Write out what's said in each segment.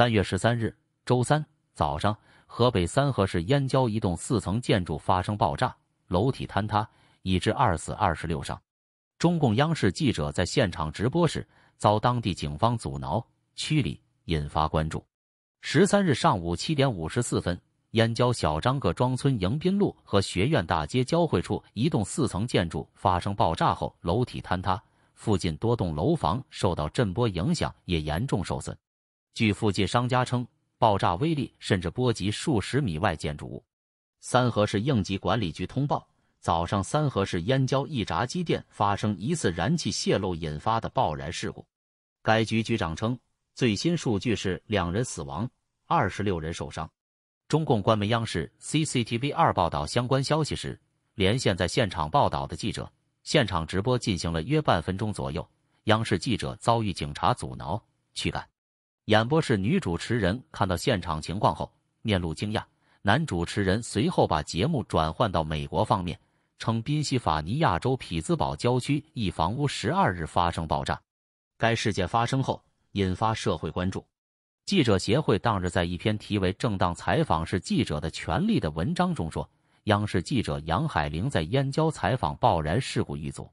三月十三日，周三早上，河北三河市燕郊一栋四层建筑发生爆炸，楼体坍塌，已致二死二十六伤。中共央视记者在现场直播时遭当地警方阻挠、驱离，引发关注。十三日上午七点五十四分，燕郊小张各庄村迎宾路和学院大街交汇处一栋四层建筑发生爆炸后，楼体坍塌，附近多栋楼房受到震波影响也严重受损。据附近商家称，爆炸威力甚至波及数十米外建筑物。三河市应急管理局通报，早上三河市燕郊一炸鸡店发生疑似燃气泄漏引发的爆燃事故。该局局长称，最新数据是两人死亡，二十六人受伤。中共官媒央视 CCTV 二报道相关消息时，连线在现场报道的记者，现场直播进行了约半分钟左右，央视记者遭遇警察阻挠驱赶。演播室女主持人看到现场情况后，面露惊讶。男主持人随后把节目转换到美国方面，称宾夕法尼亚州匹兹堡郊区一房屋十二日发生爆炸。该事件发生后，引发社会关注。记者协会当日在一篇题为《正当采访是记者的权利》的文章中说，央视记者杨海玲在燕郊采访爆燃事故一组。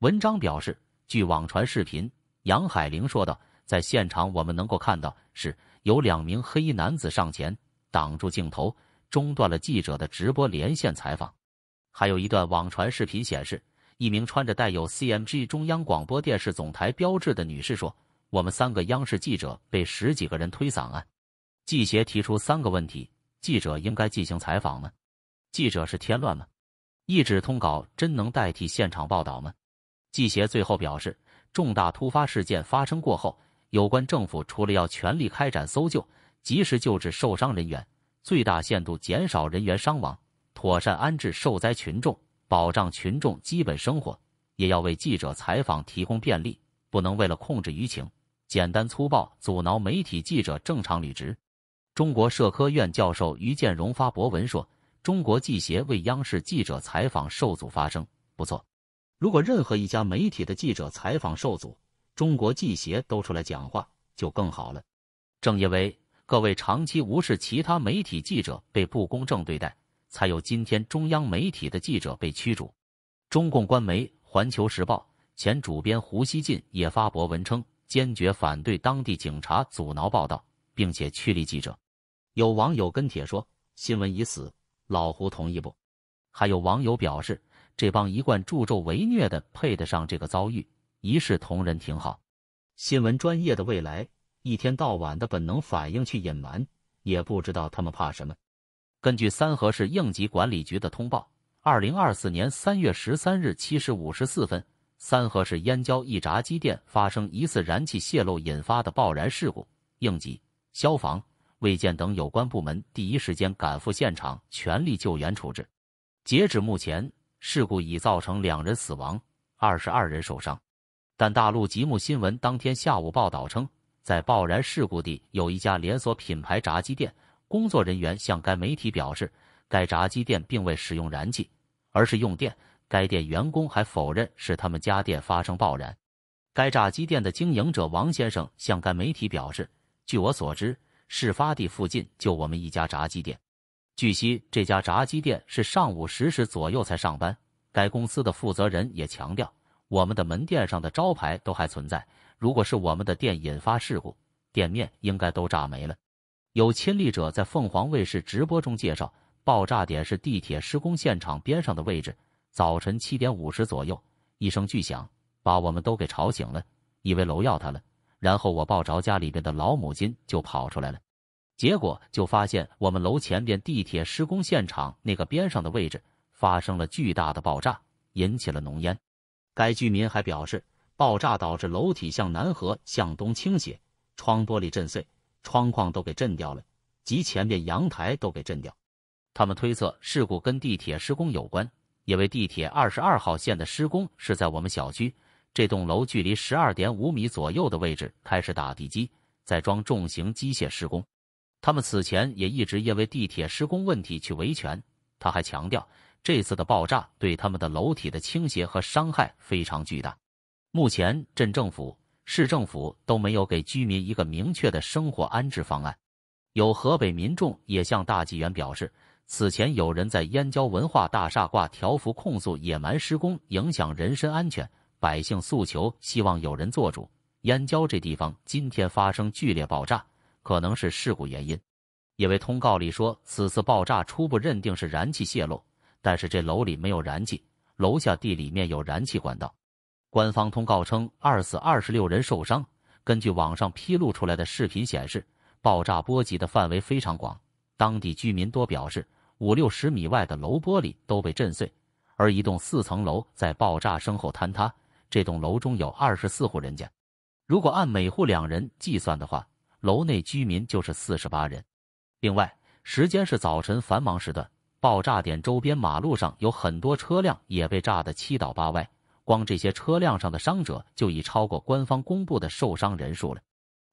文章表示，据网传视频，杨海玲说道。在现场，我们能够看到是有两名黑衣男子上前挡住镜头，中断了记者的直播连线采访。还有一段网传视频显示，一名穿着带有 C M G 中央广播电视总台标志的女士说：“我们三个央视记者被十几个人推搡啊！”记协提出三个问题：记者应该进行采访吗？记者是添乱吗？一纸通稿真能代替现场报道吗？记协最后表示：重大突发事件发生过后。有关政府除了要全力开展搜救、及时救治受伤人员、最大限度减少人员伤亡、妥善安置受灾群众、保障群众基本生活，也要为记者采访提供便利，不能为了控制舆情，简单粗暴阻挠媒体记者正常履职。中国社科院教授于建荣发博文说：“中国记协为央视记者采访受阻发声，不错。如果任何一家媒体的记者采访受阻，”中国记协都出来讲话就更好了。正因为各位长期无视其他媒体记者被不公正对待，才有今天中央媒体的记者被驱逐。中共官媒《环球时报》前主编胡锡进也发博文称，坚决反对当地警察阻挠报道，并且驱离记者。有网友跟帖说：“新闻已死，老胡同意不？”还有网友表示：“这帮一贯助纣为虐的，配得上这个遭遇。”一视同仁挺好。新闻专业的未来，一天到晚的本能反应去隐瞒，也不知道他们怕什么。根据三河市应急管理局的通报，二零二四年三月十三日七时五十四分，三河市燕郊一炸鸡店发生疑似燃气泄漏引发的爆燃事故。应急、消防、卫健等有关部门第一时间赶赴现场，全力救援处置。截止目前，事故已造成两人死亡，二十二人受伤。但大陆极目新闻当天下午报道称，在爆燃事故地有一家连锁品牌炸鸡店，工作人员向该媒体表示，该炸鸡店并未使用燃气，而是用电。该店员工还否认是他们家店发生爆燃。该炸鸡店的经营者王先生向该媒体表示：“据我所知，事发地附近就我们一家炸鸡店。”据悉，这家炸鸡店是上午十时左右才上班。该公司的负责人也强调。我们的门店上的招牌都还存在。如果是我们的店引发事故，店面应该都炸没了。有亲历者在凤凰卫视直播中介绍，爆炸点是地铁施工现场边上的位置。早晨七点五十左右，一声巨响把我们都给吵醒了，以为楼要塌了。然后我抱着家里边的老母亲就跑出来了，结果就发现我们楼前边地铁施工现场那个边上的位置发生了巨大的爆炸，引起了浓烟。该居民还表示，爆炸导致楼体向南河向东倾斜，窗玻璃震碎，窗框都给震掉了，及前面阳台都给震掉。他们推测事故跟地铁施工有关，因为地铁二十二号线的施工是在我们小区这栋楼距离十二点五米左右的位置开始打地基，在装重型机械施工。他们此前也一直因为地铁施工问题去维权。他还强调。这次的爆炸对他们的楼体的倾斜和伤害非常巨大。目前，镇政府、市政府都没有给居民一个明确的生活安置方案。有河北民众也向大纪元表示，此前有人在燕郊文化大厦挂条幅控诉野蛮施工，影响人身安全，百姓诉求希望有人做主。燕郊这地方今天发生剧烈爆炸，可能是事故原因，因为通告里说此次爆炸初步认定是燃气泄漏。但是这楼里没有燃气，楼下地里面有燃气管道。官方通告称，二死二十六人受伤。根据网上披露出来的视频显示，爆炸波及的范围非常广，当地居民多表示，五六十米外的楼玻璃都被震碎，而一栋四层楼在爆炸声后坍塌。这栋楼中有二十四户人家，如果按每户两人计算的话，楼内居民就是四十八人。另外，时间是早晨繁忙时段。爆炸点周边马路上有很多车辆也被炸得七倒八歪，光这些车辆上的伤者就已超过官方公布的受伤人数了。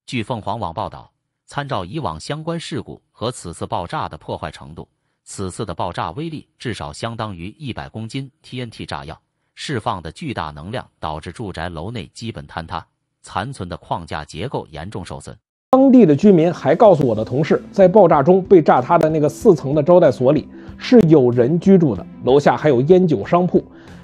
据凤凰网报道，参照以往相关事故和此次爆炸的破坏程度，此次的爆炸威力至少相当于一百公斤 TNT 炸药，释放的巨大能量导致住宅楼内基本坍塌，残存的框架结构严重受损。当地的居民还告诉我的同事，在爆炸中被炸塌的那个四层的招待所里。是有人居住的，楼下还有烟酒商铺。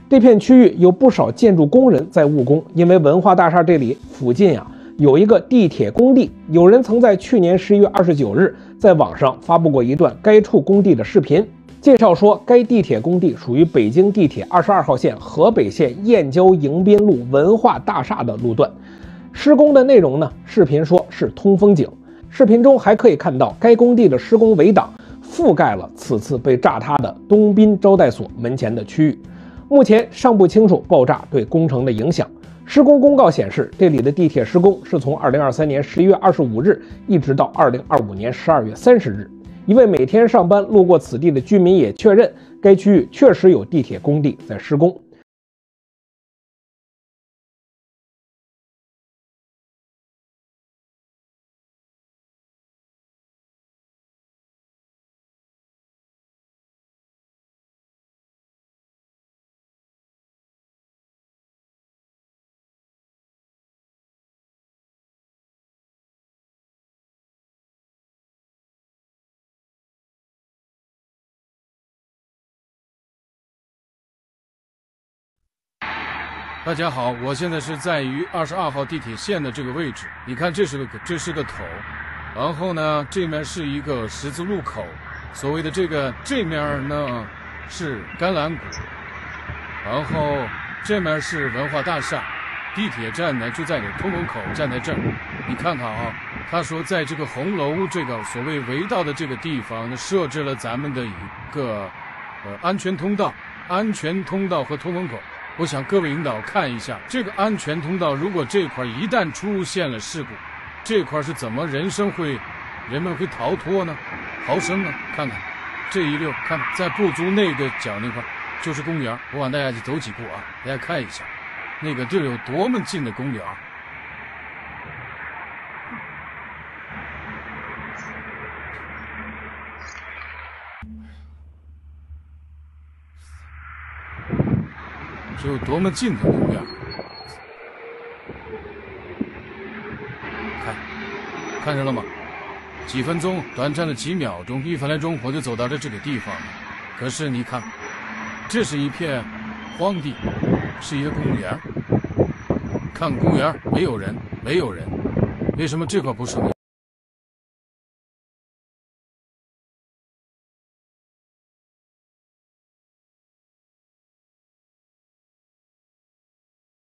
这片区域有不少建筑工人在务工，因为文化大厦这里附近啊有一个地铁工地。有人曾在去年十一月二十九日在网上发布过一段该处工地的视频，介绍说该地铁工地属于北京地铁二十二号线河北线燕郊迎宾路文化大厦的路段。施工的内容呢？视频说是通风井。视频中还可以看到该工地的施工围挡。覆盖了此次被炸塌的东滨招待所门前的区域，目前尚不清楚爆炸对工程的影响。施工公告显示，这里的地铁施工是从2023年11月25日一直到2025年12月30日。一位每天上班路过此地的居民也确认，该区域确实有地铁工地在施工。大家好，我现在是在于二十二号地铁线的这个位置。你看，这是个这是个口，然后呢，这面是一个十字路口。所谓的这个这面呢，是甘蓝谷，然后这面是文化大厦。地铁站呢就在这通风口，站在这儿。你看看啊，他说在这个红楼这个所谓围道的这个地方，设置了咱们的一个呃安全通道、安全通道和通风口。我想各位领导看一下这个安全通道，如果这块一旦出现了事故，这块是怎么人生会，人们会逃脱呢，逃生呢？看看这一溜，看在不足那个角那块，就是公园。我往大家去走几步啊，大家看一下那个地有多么近的公园。是有多么近的公园，看，看见了吗？几分钟，短暂的几秒钟，一分钟我就走到了这个地方。可是你看，这是一片荒地，是一个公园。看公园，没有人，没有人。为什么这块不是？